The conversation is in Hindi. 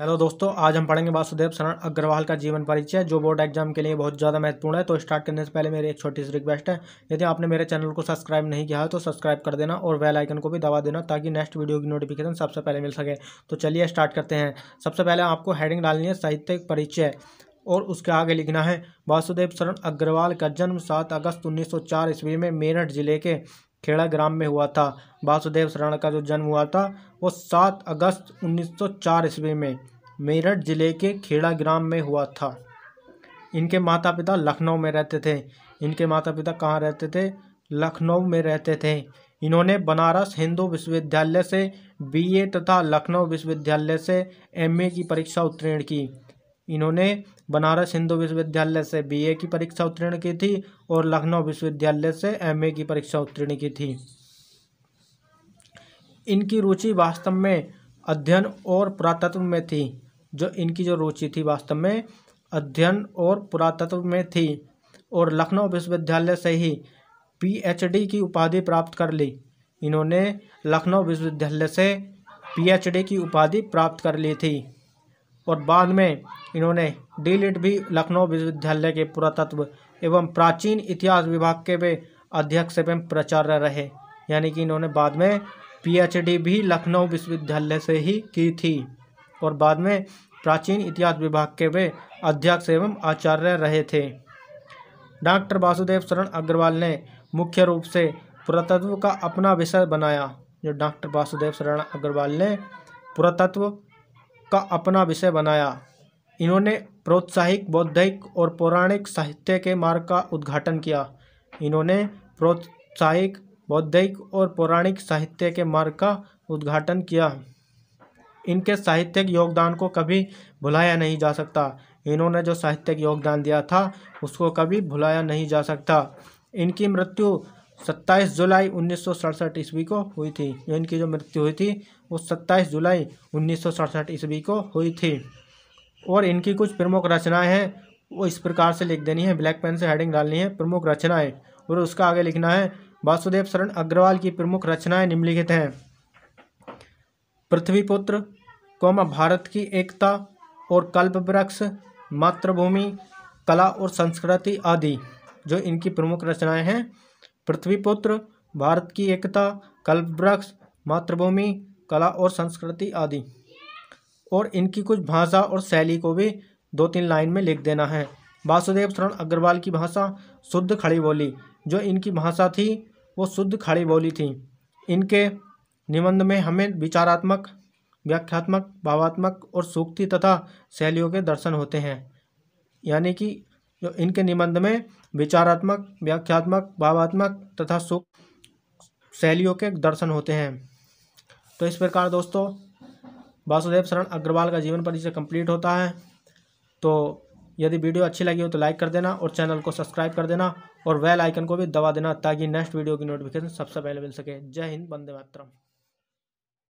हेलो दोस्तों आज हम पढ़ेंगे वासुदेव शरण अग्रवाल का जीवन परिचय जो बोर्ड एग्जाम के लिए बहुत ज़्यादा महत्वपूर्ण है तो स्टार्ट करने से पहले मेरी एक छोटी सी रिक्वेस्ट है यदि आपने मेरे चैनल को सब्सक्राइब नहीं किया है तो सब्सक्राइब कर देना और बेल आइकन को भी दबा देना ताकि नेक्स्ट वीडियो की नोटिफिकेशन सबसे पहले मिल सके तो चलिए स्टार्ट करते हैं सबसे पहले आपको हेडिंग डालनी है साहित्यिक परिचय और उसके आगे लिखना है वासुदेव शरण अग्रवाल का जन्म सात अगस्त चार ईस्वी में मेरठ जिले के खेड़ा ग्राम में हुआ था वासुदेव शरण का जो जन्म हुआ था वो सात अगस्त 1904 ईस्वी में मेरठ ज़िले के खेड़ा ग्राम में हुआ था इनके माता पिता लखनऊ में रहते थे इनके माता पिता कहाँ रहते थे लखनऊ में रहते थे इन्होंने बनारस हिंदू विश्वविद्यालय से बीए तथा लखनऊ विश्वविद्यालय से एमए की परीक्षा उत्तीर्ण की इन्होंने बनारस हिंदू विश्वविद्यालय से बीए की परीक्षा उत्तीर्ण की थी और लखनऊ विश्वविद्यालय से एमए की परीक्षा उत्तीर्ण की थी इनकी रुचि वास्तव में अध्ययन और पुरातत्व में थी जो इनकी जो रुचि थी वास्तव में अध्ययन और पुरातत्व में थी और लखनऊ विश्वविद्यालय से ही पीएचडी की उपाधि प्राप्त कर ली इन्होंने लखनऊ विश्वविद्यालय से पीएचडी की उपाधि प्राप्त कर ली थी और बाद में इन्होंने डी भी लखनऊ विश्वविद्यालय के पुरातत्व एवं प्राचीन इतिहास विभाग के वे अध्यक्ष एवं प्राचार्य रहे यानी कि इन्होंने बाद में पीएचडी भी लखनऊ विश्वविद्यालय से ही की थी और बाद में प्राचीन इतिहास विभाग के वे अध्यक्ष एवं आचार्य रहे थे डॉक्टर वासुदेव शरण अग्रवाल ने मुख्य रूप से पुरातत्व का अपना विषय बनाया जो डॉक्टर वासुदेव शरण अग्रवाल ने पुरातत्व का अपना विषय बनाया इन्होंने प्रोत्साहिक बौद्धिक और पौराणिक साहित्य के मार्ग का उद्घाटन किया इन्होंने प्रोत्साहिक बौद्धिक और पौराणिक साहित्य के मार्ग का उद्घाटन किया इनके साहित्यिक योगदान को कभी भुलाया नहीं जा सकता इन्होंने जो साहित्यिक योगदान दिया था उसको कभी भुलाया नहीं जा सकता इनकी मृत्यु सत्ताईस जुलाई उन्नीस सौ ईस्वी को हुई थी जो इनकी जो मृत्यु हुई थी वो सत्ताईस जुलाई उन्नीस सौ ईस्वी को हुई थी और इनकी कुछ प्रमुख रचनाएं हैं वो इस प्रकार से लिख देनी है ब्लैक पेन से हेडिंग डालनी है प्रमुख रचनाएं और उसका आगे लिखना है वासुदेव शरण अग्रवाल की प्रमुख रचनाएं निम्नलिखित हैं पृथ्वीपुत्र कौम भारत की एकता और कल्प वृक्ष मातृभूमि कला और संस्कृति आदि जो इनकी प्रमुख रचनाएं हैं पृथ्वीपुत्र भारत की एकता कल्पवृक्ष मातृभूमि कला और संस्कृति आदि और इनकी कुछ भाषा और शैली को भी दो तीन लाइन में लिख देना है वासुदेव शरण अग्रवाल की भाषा शुद्ध खड़ी बोली जो इनकी भाषा थी वो शुद्ध खड़ी बोली थी इनके निबंध में हमें विचारात्मक व्याख्यात्मक भावात्मक और सूक्ति तथा शैलियों के दर्शन होते हैं यानी कि जो इनके निबंध में विचारात्मक व्याख्यात्मक भावात्मक तथा सुख शैलियों के दर्शन होते हैं तो इस प्रकार दोस्तों वासुदेव शरण अग्रवाल का जीवन परिचय कंप्लीट होता है तो यदि वीडियो अच्छी लगी हो तो लाइक कर देना और चैनल को सब्सक्राइब कर देना और वेल आइकन को भी दबा देना ताकि नेक्स्ट वीडियो की नोटिफिकेशन सबसे पहले मिल सके जय हिंद बंदे मातरम